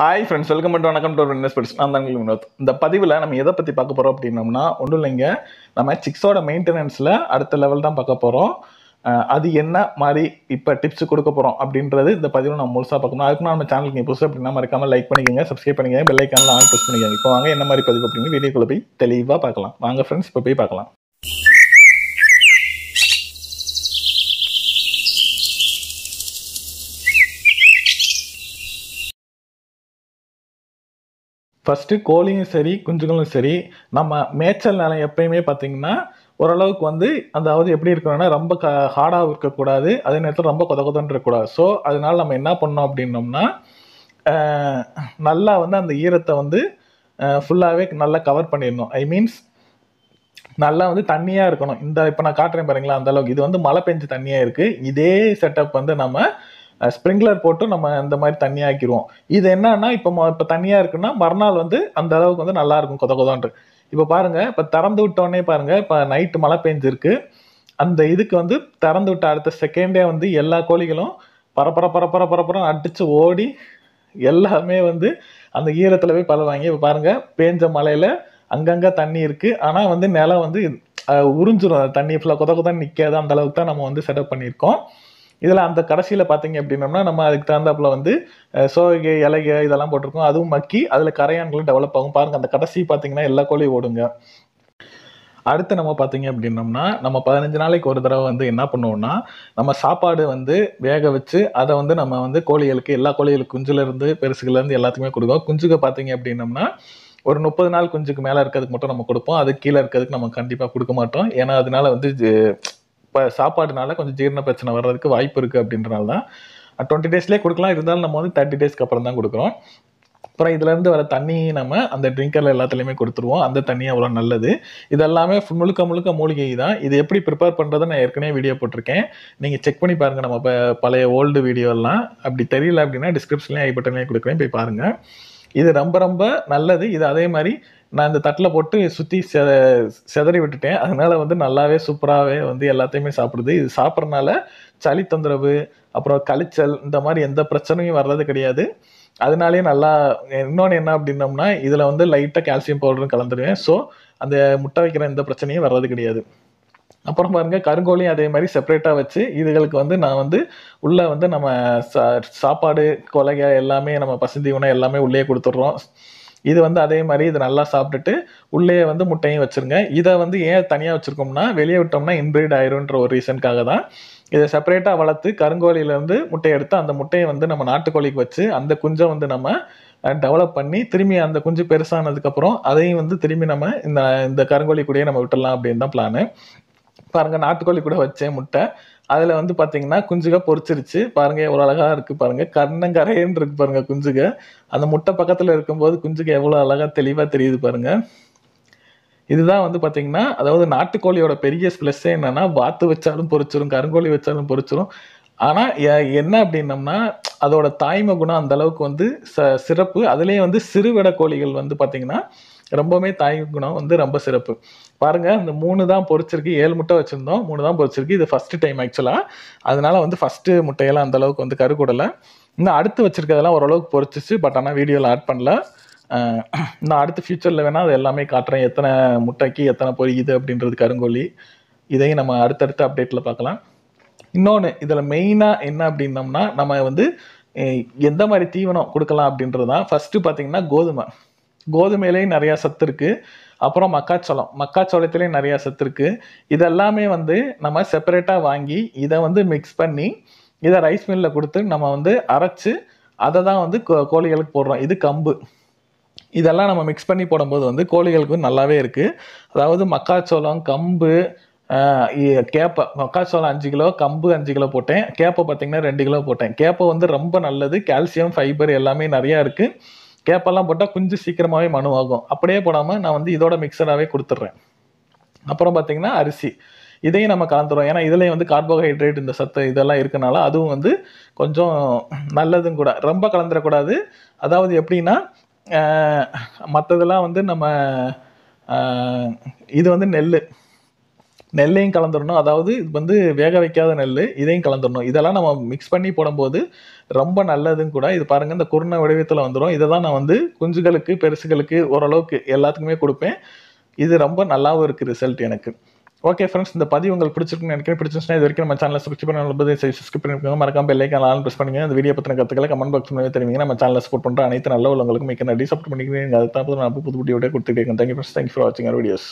hi friends welcome and வணக்கம் to investments நான் தான் வினோத் இந்த பதிவில் நம்ம எதை பற்றி பார்க்க போகிறோம் அப்படின்னம்னா ஒன்றும் இல்லைங்க நம்ம சிக்ஸோட மெயின்டெனன்ஸில் அடுத்த லெவல் தான் பார்க்க போகிறோம் அது என்ன மாதிரி இப்போ டிப்ஸ் கொடுக்க போகிறோம் அப்படின்றது இந்த பதிவில் நம்ம முழுசாக பார்க்கணும் அதுக்கு நம்ம சேனலுக்கு நீங்கள் புதுசு அப்படின்னா மறக்காமல் லைக் பண்ணிக்கோங்க சப்ஸ்கிரைப் பண்ணிக்கோங்க பெல் ஆன் ப்ரெஸ் பண்ணிக்கோங்க இப்போ வாங்க என்ன மாதிரி பதிவு அப்படின்னு வீடியோக்குள்ளே போய் தெளிவாக பார்க்கலாம் வாங்க ஃப்ரெண்ட்ஸ் இப்போ போய் பார்க்கலாம் ஃபஸ்ட்டு கோழியும் சரி குஞ்சுகளும் சரி நம்ம மேய்ச்சல் நிலம் எப்பயுமே பார்த்திங்கன்னா ஓரளவுக்கு வந்து அதாவது எப்படி இருக்கணும்னா ரொம்ப க ஹார்டாகவும் இருக்கக்கூடாது அதே நேரத்தில் ரொம்ப கொத கொதன்னு இருக்கக்கூடாது ஸோ அதனால் நம்ம என்ன பண்ணோம் அப்படின்னோம்னா நல்லா வந்து அந்த ஈரத்தை வந்து ஃபுல்லாகவே நல்லா கவர் பண்ணிடணும் ஐ மீன்ஸ் நல்லா வந்து தண்ணியாக இருக்கணும் இந்த இப்போ நான் காட்டுறேன் பாருங்களா அந்த அளவுக்கு இது வந்து மழை பெஞ்சு தண்ணியாக இருக்குது இதே செட்டப் வந்து நம்ம ஸ்ப்ரிங்க்லர் போட்டு நம்ம இந்த மாதிரி தண்ணி ஆக்கிடுவோம் இது என்னன்னா இப்போ இப்போ தண்ணியாக இருக்குன்னா மறுநாள் வந்து அந்த அளவுக்கு வந்து நல்லா இருக்கும் கொத கொதான்ட்டு இப்போ பாருங்க இப்போ திறந்து விட்டோடனே பாருங்க இப்போ நைட்டு மழை பெஞ்சிருக்கு அந்த இதுக்கு வந்து திறந்து விட்ட அடுத்த செகண்டே வந்து எல்லா கோழிகளும் பரப்பர பரப்பர பரப்பரம் அடித்து ஓடி எல்லாமே வந்து அந்த ஈரத்தில் போய் பல வாங்கி இப்போ பாருங்கள் பேஞ்ச மலையில் அங்கங்கே தண்ணி இருக்குது ஆனால் வந்து நிலம் வந்து உறிஞ்சிரும் தண்ணி ஃபுல்லாக கொத கொதான் நிற்காது அந்த அளவுக்கு தான் நம்ம வந்து செட்டப் பண்ணியிருக்கோம் இதில் அந்த கடைசியில் பார்த்தீங்க அப்படின்னோம்னா நம்ம அதுக்கு தகுந்தாப்பில் வந்து சோகை இலகை இதெல்லாம் போட்டிருக்கோம் அதுவும் மக்கி அதில் கரையான்களும் டெவலப் ஆகும் பாருங்கள் அந்த கடைசி பார்த்தீங்கன்னா எல்லா கோழியும் ஓடுங்க அடுத்து நம்ம பார்த்தீங்க அப்படின்னோம்னா நம்ம பதினஞ்சு நாளைக்கு ஒரு தடவை வந்து என்ன பண்ணுவோம்னா நம்ம சாப்பாடு வந்து வேக வச்சு அதை வந்து நம்ம வந்து கோழிகளுக்கு எல்லா கோழிகளுக்கு குஞ்சுலேருந்து பெருசுகள்லேருந்து எல்லாத்துக்குமே கொடுக்கும் குஞ்சுக்கு பார்த்தீங்க அப்படின்னோம்னா ஒரு முப்பது நாள் குஞ்சுக்கு மேலே இருக்கிறதுக்கு மட்டும் நம்ம கொடுப்போம் அது கீழே இருக்கிறதுக்கு நம்ம கண்டிப்பாக கொடுக்க மாட்டோம் ஏன்னா அதனால வந்து இப்போ சாப்பாடுனால கொஞ்சம் ஜீரண பிரச்சனை வர்றதுக்கு வாய்ப்பு இருக்குது அப்படின்றனால தான் டுவெண்ட்டி டேஸ்லேயே கொடுக்கலாம் இருந்தாலும் நம்ம வந்து தேர்ட்டி டேஸ்க்கு அப்புறம் தான் கொடுக்குறோம் அப்புறம் இதுலேருந்து வர தண்ணி நம்ம அந்த ட்ரிங்கரில் எல்லாத்துலேயுமே கொடுத்துருவோம் அந்த தண்ணி அவ்வளோ நல்லது இது எல்லாமே முழுக்க முழுக்க மூலிகை தான் இது எப்படி ப்ரிப்பேர் பண்ணுறதை நான் ஏற்கனவே வீடியோ போட்டிருக்கேன் நீங்கள் செக் பண்ணி பாருங்கள் நம்ம பழைய ஓல்டு வீடியோலாம் அப்படி தெரியல அப்படின்னா டிஸ்கிரிப்ஷன்லேயும் ஐ பட்டன்லேயும் கொடுக்குறேன் போய் பாருங்கள் இது ரொம்ப ரொம்ப நல்லது இது அதே மாதிரி நான் இந்த தட்டில் போட்டு சுற்றி செத செதறி விட்டுட்டேன் அதனால வந்து நல்லாவே சூப்பராகவே வந்து எல்லாத்தையுமே சாப்பிடுது இது சாப்பிட்றனால சளி தொந்தரவு அப்புறம் கழிச்சல் இந்த மாதிரி எந்த பிரச்சனையும் வர்றது கிடையாது அதனாலேயே நல்லா இன்னொன்று என்ன அப்படின்னோம்னா இதில் வந்து லைட்டாக கால்சியம் பவுடரும் கலந்துருவேன் ஸோ அந்த முட்டை வைக்கிற எந்த பிரச்சனையும் வர்றது கிடையாது அப்புறம் பாருங்கள் கருங்கோழியும் அதே மாதிரி செப்பரேட்டாக வச்சு இதுகளுக்கு வந்து நான் வந்து உள்ளே வந்து நம்ம சா சாப்பாடு கொலைகள் எல்லாமே நம்ம பசந்தி உணவு எல்லாமே உள்ளே கொடுத்துட்றோம் இது வந்து அதே மாதிரி இது நல்லா சாப்பிட்டுட்டு உள்ளேயே வந்து முட்டையும் வச்சுருங்க இதை வந்து ஏன் தனியாக வச்சுருக்கோம்னா வெளியே விட்டோம்னா இன்பிரீட் ஆயிரும்ன்ற ஒரு ரீசனுக்காக தான் இதை செப்பரேட்டாக வளர்த்து கருங்கோழியிலேருந்து முட்டையை எடுத்து அந்த முட்டையை வந்து நம்ம நாட்டுக்கோழிக்கு வச்சு அந்த குஞ்சை வந்து நம்ம டெவலப் பண்ணி திரும்பி அந்த குஞ்சு பெருசானதுக்கப்புறம் அதையும் வந்து திரும்பி நம்ம இந்த இந்த கருங்கோழி கூடயே நம்ம விட்டுடலாம் அப்படின்னு தான் பிளானு பாருங்கள் நாட்டுக்கோழி கூட வச்சேன் முட்டை அதில் வந்து பார்த்தீங்கன்னா குஞ்சுக பொறிச்சிருச்சு பாருங்க ஒரு அழகாக இருக்குது பாருங்க கண்ணங்கரையன்னு இருக்கு பாருங்க குஞ்சுக அந்த முட்டை பக்கத்தில் இருக்கும்போது குஞ்சுக்கு எவ்வளோ அழகாக தெளிவாக தெரியுது பாருங்க இதுதான் வந்து பார்த்தீங்கன்னா அதாவது நாட்டுக்கோழியோட பெரிய ஸ்ப்ளஸ்ஸே என்னன்னா வாத்து வச்சாலும் பொறிச்சிரும் கருங்கோழி வச்சாலும் பொறிச்சிரும் ஆனால் என்ன அப்படின்னம்னா அதோட தாய்மை குணம் அந்த அளவுக்கு வந்து ச சிறப்பு அதுலேயே வந்து சிறுவிட கோழிகள் வந்து பார்த்தீங்கன்னா ரொம்பவுமே தாய் குணம் வந்து ரொம்ப சிறப்பு பாருங்க இந்த மூணு தான் பொறிச்சிருக்கு ஏழு முட்டை வச்சுருந்தோம் மூணு தான் பொறிச்சிருக்கு இது ஃபஸ்ட்டு டைம் ஆக்சுவலாக அதனால வந்து ஃபஸ்ட்டு முட்டையெல்லாம் அந்தளவுக்கு வந்து கருக்கூடலை இன்னும் அடுத்து வச்சுருக்கதெல்லாம் ஓரளவுக்கு பொறிச்சிச்சு பட் ஆனால் வீடியோவில் ஆட் பண்ணல நான் அடுத்த ஃப்யூச்சரில் வேணால் அது எல்லாமே காட்டுறேன் எத்தனை முட்டைக்கு எத்தனை பொரியுது அப்படின்றது கருங்கோழி இதையும் நம்ம அடுத்தடுத்த அப்டேட்டில் பார்க்கலாம் இன்னொன்று இதில் மெயினாக என்ன அப்படின்னம்னா நம்ம வந்து எந்த மாதிரி தீவனம் கொடுக்கலாம் அப்படின்றது தான் ஃபஸ்ட்டு பார்த்தீங்கன்னா கோதுமை கோதுமையிலையும் நிறையா சத்து இருக்குது அப்புறம் மக்காச்சோளம் மக்காச்சோளத்துலேயும் நிறையா சத்து இருக்குது இதெல்லாமே வந்து நம்ம செப்பரேட்டாக வாங்கி இதை வந்து மிக்ஸ் பண்ணி இதை ரைஸ் மில்லில் கொடுத்து நம்ம வந்து அரைச்சி அதை தான் வந்து கோழிகளுக்கு போடுறோம் இது கம்பு இதெல்லாம் நம்ம மிக்ஸ் பண்ணி போடும்போது வந்து கோழிகளுக்கு நல்லாவே இருக்குது அதாவது மக்காச்சோளம் கம்பு கேப்பை மக்காச்சோளம் அஞ்சு கிலோ கம்பு அஞ்சு கிலோ போட்டேன் கேப்பை பார்த்திங்கன்னா ரெண்டு கிலோ போட்டேன் கேப்பை வந்து ரொம்ப நல்லது கால்சியம் ஃபைபர் எல்லாமே நிறையா இருக்குது கேப்பெல்லாம் போட்டால் கொஞ்சம் சீக்கிரமாகவே மனுவாகும் அப்படியே போடாமல் நான் வந்து இதோட மிக்சராகவே கொடுத்துட்றேன் அப்புறம் பார்த்தீங்கன்னா அரிசி இதையும் நம்ம கலந்துடுறோம் ஏன்னா இதில் வந்து கார்போஹைட்ரேட் இந்த சத்து இதெல்லாம் இருக்கனால அதுவும் வந்து கொஞ்சம் நல்லதும் கூட ரொம்ப கலந்துடக்கூடாது அதாவது எப்படின்னா மற்றதெல்லாம் வந்து நம்ம இது வந்து நெல் நெல்லையும் கலந்துடணும் அதாவது இது வந்து வேக வைக்காத நெல் இதையும் கலந்துடணும் இதெல்லாம் நம்ம மிக்ஸ் பண்ணி போடும்போது ரொம்ப நல்லதுன்னு கூட இது பாருங்கள் இந்த குருணை வடிவத்தில் வந்துடும் இதை தான் நான் வந்து குஞ்சுகளுக்கு பெருசுகளுக்கு ஓரளவுக்கு எல்லாத்துக்குமே கொடுப்பேன் இது ரொம்ப நல்லாவும் இருக்குது ரிசல்ட் எனக்கு ஓகே ஃப்ரெண்ட்ஸ் இந்த பதிவு உங்களுக்கு பிடிச்சிருக்குன்னு நினைக்கிறேன் பிடிச்சிருச்சுன்னா இது வரைக்கும் நம்ம சேனலை சப்ஸ்கிரைப் பண்ணி சப்ஸ்கிரைப் பண்ணிருக்கோம் மறக்காம பெல்லைக்கான ஆன் ப்ரெஸ் பண்ணுங்க இந்த வீடியோ பற்றின கற்றுக்களை கமெண்ட் பாக்ஸ் மூலியம் தெரிவிங்க நம்ம சேனலை சப்போர்ட் பண்ணுற அனைத்து நல்ல உள்ளவங்களுக்கு மிக நன்றி சப்போர்ட் பண்ணிக்கிறேன் அதை தான் நான் புது புது வீடியோ கொடுத்துட்டே இருக்கேன் தேங்க்யூ ஃப்ரெண்ட்ஸ் தேங்க்யூ ஃபார் வாட்சிங் ஆர் வீடியோஸ்